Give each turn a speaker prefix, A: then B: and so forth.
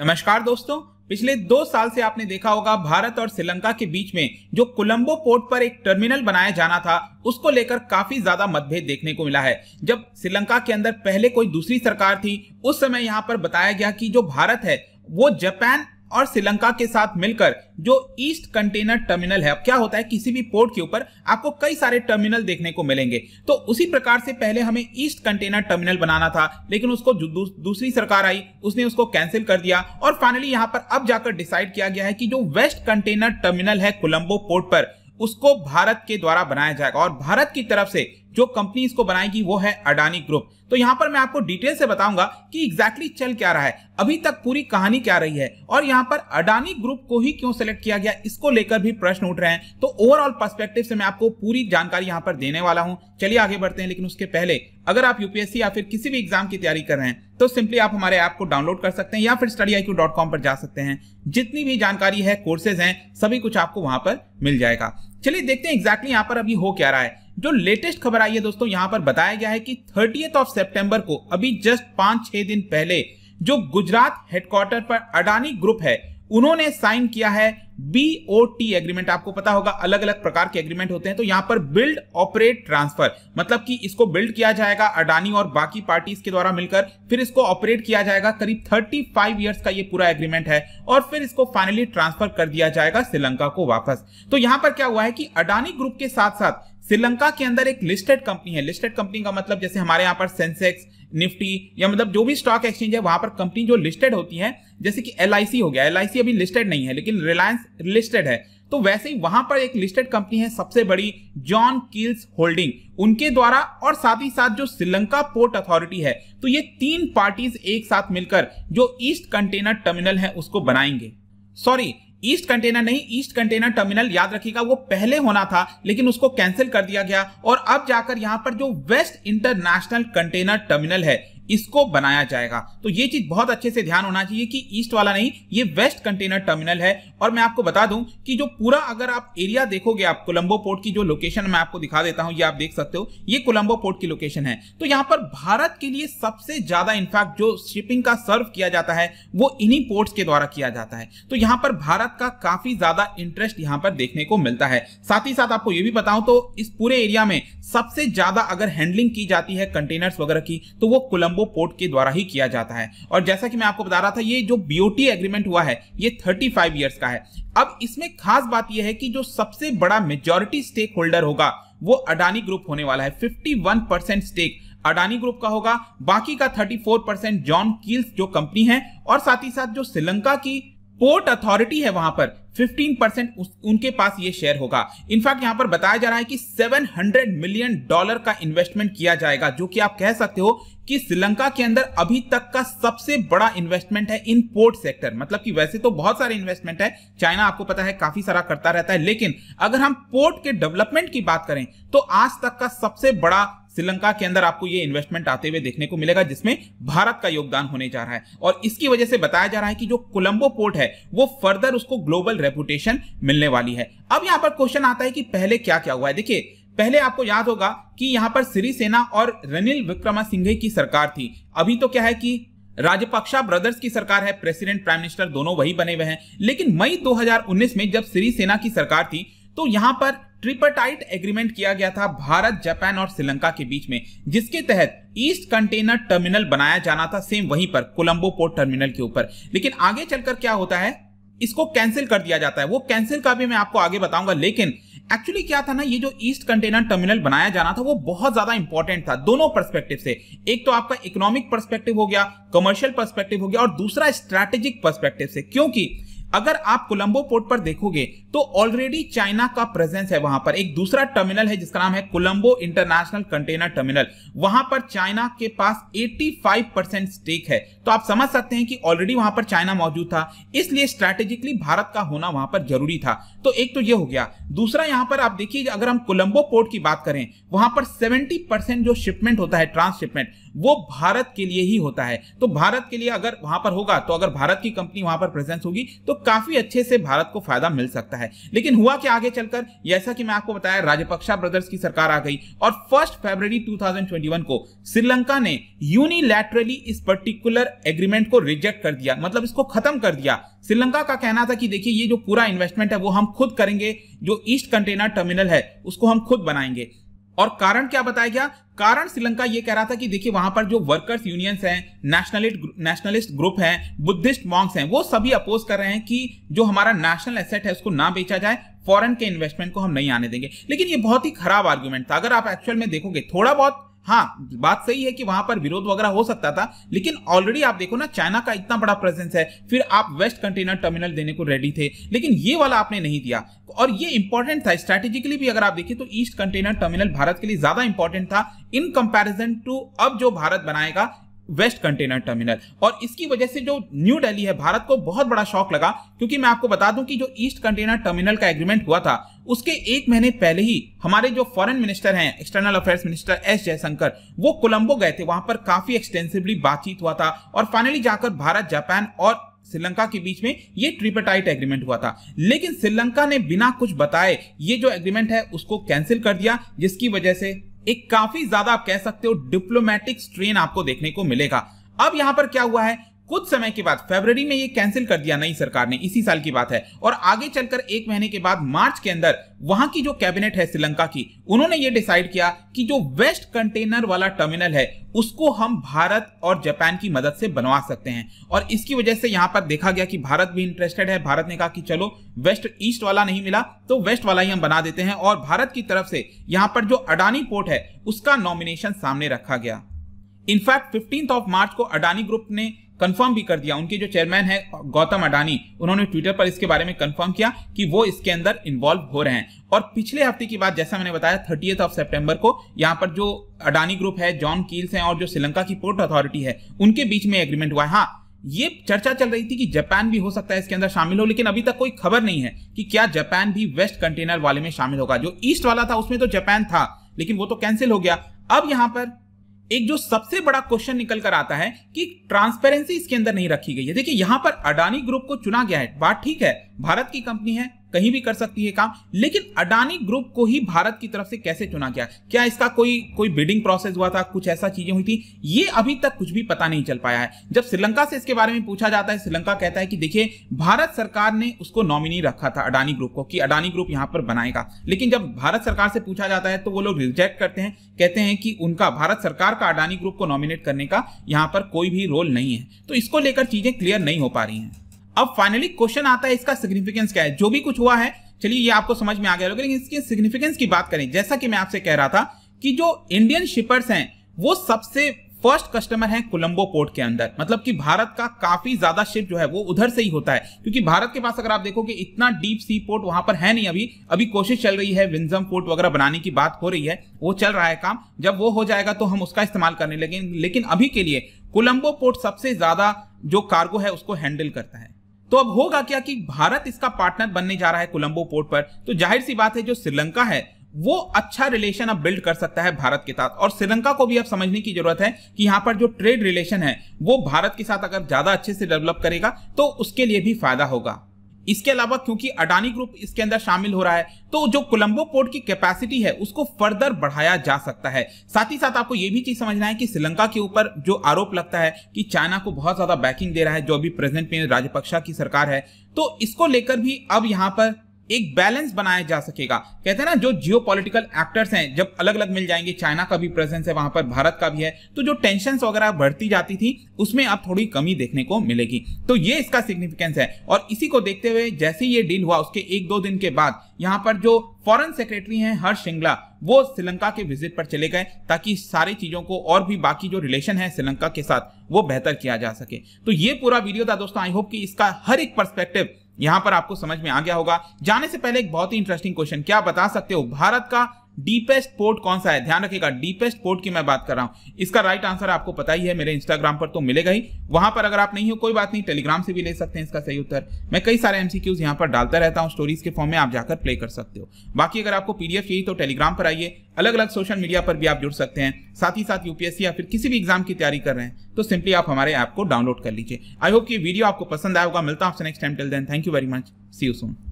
A: नमस्कार दोस्तों पिछले दो साल से आपने देखा होगा भारत और श्रीलंका के बीच में जो कोलंबो पोर्ट पर एक टर्मिनल बनाया जाना था उसको लेकर काफी ज्यादा मतभेद देखने को मिला है जब श्रीलंका के अंदर पहले कोई दूसरी सरकार थी उस समय यहाँ पर बताया गया कि जो भारत है वो जापान और श्रीलंका के साथ मिलकर जो ईस्ट कंटेनर टर्मिनल है अब क्या होता है किसी भी पोर्ट के ऊपर आपको कई सारे टर्मिनल देखने को मिलेंगे तो उसी प्रकार से पहले हमें ईस्ट कंटेनर टर्मिनल बनाना था लेकिन उसको दू, दूसरी सरकार आई उसने उसको कैंसिल कर दिया और फाइनली यहां पर अब जाकर डिसाइड किया गया है कि जो वेस्ट कंटेनर टर्मिनल है कोलंबो पोर्ट पर उसको भारत के द्वारा बनाया जाएगा और भारत की तरफ से जो कंपनी इसको बनाएगी वो है अडानी ग्रुप तो यहां पर मैं आपको डिटेल से बताऊंगा कि एग्जैक्टली exactly चल क्या रहा है अभी तक पूरी कहानी क्या रही है और यहां पर अडानी ग्रुप को ही क्यों सेलेक्ट किया गया इसको लेकर भी प्रश्न उठ रहे हैं तो ओवरऑल पर्सपेक्टिव से मैं आपको पूरी जानकारी यहां पर देने वाला हूं चलिए आगे बढ़ते हैं लेकिन उसके पहले अगर आप यूपीएससी या फिर किसी भी एग्जाम की तैयारी कर रहे हैं तो सिंपली आप हमारे ऐप को डाउनलोड कर सकते हैं या फिर स्टडी पर जा सकते हैं जितनी भी जानकारी है कोर्सेज हैं सभी कुछ आपको वहां पर मिल जाएगा चलिए देखते हैं एग्जैक्टली यहाँ पर अभी हो क्या रहा है जो लेटेस्ट खबर आई है दोस्तों यहाँ पर बताया गया है कि थर्टीएथ ऑफ सेप्टेम्बर को अभी जस्ट पांच छह दिन पहले जो गुजरात हेडक्वार्टर पर अडानी ग्रुप है उन्होंने साइन किया है बीओटी एग्रीमेंट आपको पता होगा अलग अलग प्रकार के एग्रीमेंट होते हैं तो यहां पर बिल्ड ऑपरेट ट्रांसफर मतलब कि इसको बिल्ड किया जाएगा अडानी और बाकी पार्टीज के द्वारा मिलकर फिर इसको ऑपरेट किया जाएगा करीब 35 फाइव ईयर्स का ये पूरा एग्रीमेंट है और फिर इसको फाइनली ट्रांसफर कर दिया जाएगा श्रीलंका को वापस तो यहां पर क्या हुआ है कि अडानी ग्रुप के साथ साथ श्रीलंका के अंदर एक लिस्टेड कंपनी है लिस्टेड कंपनी का मतलब जैसे हमारे यहाँ पर सेंसेक्स निफ्टी या मतलब जो भी स्टॉक एक्सचेंज है वहां पर कंपनी जो लिस्टेड होती है जैसे कि एल हो गया एल अभी लिस्टेड नहीं है लेकिन रिलायंस लिस्टेड है तो वैसे ही वहां पर एक लिस्टेड कंपनी है सबसे बड़ी जॉन किल्स होल्डिंग उनके द्वारा और साथ ही साथ जो श्रीलंका पोर्ट अथॉरिटी है तो ये तीन पार्टीज एक साथ मिलकर जो ईस्ट कंटेनर टर्मिनल है उसको बनाएंगे सॉरी ईस्ट कंटेनर नहीं ईस्ट कंटेनर टर्मिनल याद रखिएगा वो पहले होना था लेकिन उसको कैंसिल कर दिया गया और अब जाकर यहां पर जो वेस्ट इंटरनेशनल कंटेनर टर्मिनल है इसको बनाया जाएगा तो ये चीज बहुत अच्छे से ध्यान होना चाहिए कि ईस्ट वाला नहीं ये वेस्ट कंटेनर टर्मिनल है और मैं आपको बता दूं कि जो पूरा अगर आप एरिया देखोगे आप कोलंबो पोर्ट की जो लोकेशन मैं आपको दिखा देता हूं ये आप देख सकते हो ये कोलंबो पोर्ट की लोकेशन है तो यहाँ पर भारत के लिए सबसे ज्यादा इनफैक्ट जो शिपिंग का सर्व किया जाता है वो इन्हीं पोर्ट्स के द्वारा किया जाता है तो यहां पर भारत का काफी ज्यादा इंटरेस्ट यहां पर देखने को मिलता है साथ ही साथ आपको यह भी बताऊं तो इस पूरे एरिया में सबसे ज्यादा अगर हैंडलिंग की जाती है कंटेनर्स वगैरह की तो वो कोलंबो कोलंबो पोर्ट के द्वारा ही किया जाता है और जैसा कि मैं आपको बता रहा था ये जो बीओटी एग्रीमेंट हुआ है ये 35 इयर्स का है अब इसमें खास बात यह है कि जो सबसे बड़ा मेजोरिटी स्टेक होल्डर होगा वो अडानी ग्रुप होने वाला है 51 परसेंट स्टेक अडानी ग्रुप का होगा बाकी का 34 परसेंट जॉन कील्स जो कंपनी है और साथ ही साथ जो श्रीलंका की पोर्ट अथॉरिटी है वहां पर 15 उनके पास ये शेयर होगा इनफैक्ट यहाँ पर बताया जा रहा है कि 700 मिलियन डॉलर का इन्वेस्टमेंट किया जाएगा जो कि आप कह सकते हो कि श्रीलंका के अंदर अभी तक का सबसे बड़ा इन्वेस्टमेंट है इन पोर्ट सेक्टर मतलब कि वैसे तो बहुत सारे इन्वेस्टमेंट है चाइना आपको पता है काफी सारा करता रहता है लेकिन अगर हम पोर्ट के डेवलपमेंट की बात करें तो आज तक का सबसे बड़ा श्रीलंका के अंदर आपको ये इन्वेस्टमेंट आते हुए देखने को मिलेगा जिसमें भारत का योगदान होने जा रहा है और इसकी वजह से बताया जा रहा है कि जो कोलंबो पोर्ट है वो फर्दर उसको ग्लोबल रेपुटेशन मिलने वाली है अब यहाँ पर क्वेश्चन आता है कि पहले क्या क्या हुआ है देखिए पहले आपको याद होगा कि यहाँ पर सिरिसेना और रनिल विक्रमा सिंघे की सरकार थी अभी तो क्या है कि राजपक्षा ब्रदर्स की सरकार है प्रेसिडेंट प्राइम मिनिस्टर दोनों वही बने हुए हैं लेकिन मई 2019 में जब सिरिसेना की सरकार थी तो यहाँ पर ट्रिपटाइट एग्रीमेंट किया गया था भारत जापान और श्रीलंका के बीच में जिसके तहत ईस्ट कंटेनर टर्मिनल बनाया जाना था सेम वहीं पर कोलंबो पोर्ट टर्मिनल के ऊपर लेकिन आगे चलकर क्या होता है इसको कैंसिल कर दिया जाता है वो कैंसिल का भी मैं आपको आगे बताऊंगा लेकिन एक्चुअली क्या था ना ये जो ईस्ट कंटेनर टर्मिनल बनाया जाना था वो बहुत ज्यादा इंपॉर्टेंट था दोनों पर्सपेक्टिव से एक तो आपका इकोनॉमिक पर्सपेक्टिव हो गया कमर्शियल पर्सपेक्टिव हो गया और दूसरा स्ट्रेटेजिक पर्सपेक्टिव से क्योंकि अगर आप कोलंबो पोर्ट पर देखोगे तो ऑलरेडी चाइना का प्रेजेंस है वहां पर एक दूसरा टर्मिनल है जिसका नाम है कोलंबो इंटरनेशनल कंटेनर टर्मिनल वहां पर चाइना के पास 85 परसेंट स्टेक है तो आप समझ सकते हैं कि ऑलरेडी वहां पर चाइना मौजूद था इसलिए स्ट्रेटेजिकली भारत का होना वहां पर जरूरी था तो एक तो यह हो गया दूसरा यहां पर आप देखिए अगर हम कोलंबो पोर्ट की बात करें वहां पर सेवेंटी जो शिपमेंट होता है ट्रांसशिपमेंट वो भारत के लिए ही होता है तो भारत के लिए अगर वहां पर होगा तो अगर भारत की कंपनी वहां पर प्रेजेंस होगी तो काफी अच्छे से भारत को फायदा मिल सकता है लेकिन हुआ क्या आगे चलकर जैसा कि मैं आपको बताया राजपक्षा ब्रदर्स की सरकार आ गई और फर्स्ट फरवरी 2021 को श्रीलंका ने यूनिलैटरली इस पर्टिकुलर एग्रीमेंट को रिजेक्ट कर दिया मतलब इसको खत्म कर दिया श्रीलंका का कहना था कि देखिए ये जो पूरा इन्वेस्टमेंट है वो हम खुद करेंगे जो ईस्ट कंटेनर टर्मिनल है उसको हम खुद बनाएंगे और कारण क्या बताया गया कारण श्रीलंका ये कह रहा था कि देखिए वहां पर जो वर्कर्स यूनियंस हैं नेशनलिस्ट नेशनलिस्ट ग्रुप हैं बुद्धिस्ट मॉन्क्स हैं वो सभी अपोज कर रहे हैं कि जो हमारा नेशनल एसेट है उसको ना बेचा जाए फॉरेन के इन्वेस्टमेंट को हम नहीं आने देंगे लेकिन ये बहुत ही खराब आर्ग्यूमेंट था अगर आप एक्चुअल में देखोगे थोड़ा बहुत हाँ बात सही है कि वहां पर विरोध वगैरह हो सकता था लेकिन ऑलरेडी आप देखो ना चाइना का इतना बड़ा प्रेजेंस है फिर आप वेस्ट कंटेनर टर्मिनल देने को रेडी थे लेकिन ये वाला आपने नहीं दिया और ये इंपॉर्टेंट था स्ट्रेटेजिकली भी अगर आप देखिए तो ईस्ट कंटेनर टर्मिनल भारत के लिए ज्यादा इंपॉर्टेंट था इन कंपेरिजन टू अब जो भारत बनाएगा वेस्ट कंटेनर टर्मिनल और इसकी वजह से जो न्यू दिल्ली है भारत को बहुत बड़ा शौक लगा क्योंकि मैं आपको बता दूं कि जो ईस्ट कंटेनर टर्मिनल का एग्रीमेंट हुआ था उसके एक महीने पहले ही हमारे जो फॉरेन मिनिस्टर हैं external affairs minister S Jaishankar वो कोलंबो गए थे वहां पर काफी एक्सटेंसिवली बातचीत हुआ था और फाइनली जाकर भारत जापान और श्रीलंका के बीच में ये ट्रिपेटाइट एग्रीमेंट हुआ था लेकिन श्रीलंका ने बिना कुछ बताए ये जो एग्रीमेंट है उसको कैंसिल कर दिया जिसकी वजह से एक काफी ज्यादा आप कह सकते हो डिप्लोमेटिक स्ट्रेन आपको देखने को मिलेगा अब यहां पर क्या हुआ है कुछ समय के बाद फरवरी में ये कैंसिल कर दिया नई सरकार ने इसी साल की बात है और आगे चलकर एक महीने के बाद मार्च के अंदर वहां की जो कैबिनेट है श्रीलंका की उन्होंने ये डिसाइड किया कि जो वेस्ट कंटेनर वाला टर्मिनल है उसको हम भारत और जापान की मदद से बनवा सकते हैं और इसकी वजह से यहां पर देखा गया कि भारत भी इंटरेस्टेड है भारत ने कहा कि चलो वेस्ट ईस्ट वाला नहीं मिला तो वेस्ट वाला ही हम बना देते हैं और भारत की तरफ से यहां पर जो अडानी पोर्ट है उसका नॉमिनेशन सामने रखा गया इनफैक्ट फिफ्टींथ ऑफ मार्च को अडानी ग्रुप ने कंफर्म भी कर दिया उनके जो चेयरमैन है गौतम अडानी उन्होंने ट्विटर पर इसके बारे में कंफर्म किया कि वो इसके अंदर इन्वॉल्व हो रहे हैं और पिछले हफ्ते की बात जैसा मैंने बताया थर्टी ऑफ सेप्टेम्बर को यहाँ पर जो अडानी ग्रुप है जॉन कील्स है और जो श्रीलंका की पोर्ट अथॉरिटी है उनके बीच में एग्रीमेंट हुआ है हाँ ये चर्चा चल रही थी कि जापान भी हो सकता है इसके अंदर शामिल हो लेकिन अभी तक कोई खबर नहीं है कि क्या जापान भी वेस्ट कंटेनर वाले में शामिल होगा जो ईस्ट वाला था उसमें तो जापान था लेकिन वो तो कैंसिल हो गया अब यहां पर एक जो सबसे बड़ा क्वेश्चन निकल कर आता है कि ट्रांसपेरेंसी इसके अंदर नहीं रखी गई है देखिए यहां पर अडानी ग्रुप को चुना गया है बात ठीक है भारत की कंपनी है कहीं भी कर सकती है काम लेकिन अडानी ग्रुप को ही भारत की तरफ से कैसे चुना गया क्या इसका कोई कोई बिडिंग प्रोसेस हुआ था कुछ ऐसा चीजें हुई थी ये अभी तक कुछ भी पता नहीं चल पाया है जब श्रीलंका से इसके बारे में पूछा जाता है श्रीलंका कहता है कि देखिए भारत सरकार ने उसको नॉमिनी रखा था अडानी ग्रुप को कि अडानी ग्रुप यहां पर बनाएगा लेकिन जब भारत सरकार से पूछा जाता है तो वो लोग रिजेक्ट करते हैं कहते हैं कि उनका भारत सरकार का अडानी ग्रुप को नॉमिनेट करने का यहां पर कोई भी रोल नहीं है तो इसको लेकर चीजें क्लियर नहीं हो पा रही है अब फाइनली क्वेश्चन आता है इसका सिग्निफिकेंस क्या है जो भी कुछ हुआ है चलिए ये आपको समझ में आ गया लेकिन इसकी सिग्निफिकेंस की बात करें जैसा कि मैं आपसे कह रहा था कि जो इंडियन शिपर्स हैं वो सबसे फर्स्ट कस्टमर है कोलंबो पोर्ट के अंदर मतलब कि भारत का काफी ज्यादा शिप जो है वो उधर से ही होता है क्योंकि भारत के पास अगर आप देखो कि इतना डीप सी पोर्ट वहां पर है नहीं अभी अभी कोशिश चल रही है विंजम पोर्ट वगैरह बनाने की बात हो रही है वो चल रहा है काम जब वो हो जाएगा तो हम उसका इस्तेमाल करने लगे लेकिन अभी के लिए कोलंबो पोर्ट सबसे ज्यादा जो कार्गो है उसको हैंडल करता है तो अब होगा क्या कि भारत इसका पार्टनर बनने जा रहा है कोलंबो पोर्ट पर तो जाहिर सी बात है जो श्रीलंका है वो अच्छा रिलेशन अब बिल्ड कर सकता है भारत के साथ और श्रीलंका को भी अब समझने की जरूरत है कि यहां पर जो ट्रेड रिलेशन है वो भारत के साथ अगर ज्यादा अच्छे से डेवलप करेगा तो उसके लिए भी फायदा होगा इसके अलावा क्योंकि अडानी ग्रुप इसके अंदर शामिल हो रहा है तो जो कोलंबो पोर्ट की कैपेसिटी है उसको फर्दर बढ़ाया जा सकता है साथ ही साथ आपको यह भी चीज समझना है कि श्रीलंका के ऊपर जो आरोप लगता है कि चाइना को बहुत ज्यादा बैकिंग दे रहा है जो अभी प्रेजेंट में राजपक्षा की सरकार है तो इसको लेकर भी अब यहां पर एक बैलेंस बनाया जा सकेगा कहते हैं ना जो जियो पोलिटिकल एक्टर्स हैं जब अलग अलग मिल जाएंगे चाइना का भी प्रेजेंस है वहां पर भारत का भी है तो जो टेंशन वगैरह बढ़ती जाती थी उसमें अब थोड़ी कमी देखने को मिलेगी तो ये इसका सिग्निफिकेंस है और इसी को देखते हुए जैसे ये डील हुआ उसके एक दो दिन के बाद यहाँ पर जो फॉरेन सेक्रेटरी हैं हर्ष श्रृंगला वो श्रीलंका के विजिट पर चले गए ताकि सारी चीजों को और भी बाकी जो रिलेशन है श्रीलंका के साथ वो बेहतर किया जा सके तो ये पूरा वीडियो था दोस्तों आई होप कि इसका हर एक परस्पेक्टिव यहां पर आपको समझ में आ गया होगा जाने से पहले एक बहुत ही इंटरेस्टिंग क्वेश्चन क्या बता सकते हो भारत का डीपेस्ट पोर्ट कौन सा है ध्यान रखिएगा डीपेस्ट पोर्ट की मैं बात कर रहा हूं इसका राइट आंसर आपको पता ही है मेरे इंस्टाग्राम पर तो मिलेगा ही वहां पर अगर आप नहीं हो कोई बात नहीं टेलीग्राम से भी ले सकते हैं इसका सही उत्तर मैं कई सारे एमसीक्यूज यहां पर डालता रहता हूं स्टोरीज के फॉर्म में आप जाकर प्ले कर सकते हो बाकी अगर आपको पीडीएफ चाहिए तो टेलीग्राम पर आइए अलग अलग सोशल मीडिया पर भी आप जुड़ सकते हैं साथ ही साथ यूपीएससी या फिर किसी भी एग्जाम की तैयारी कर रहे हैं तो सिंपली आप हमारे ऐप को डाउनलोड कर लीजिए आई होप ये वीडियो आपको पसंद आएगा मिलता हूं आपसे next time till then thank you very much see you soon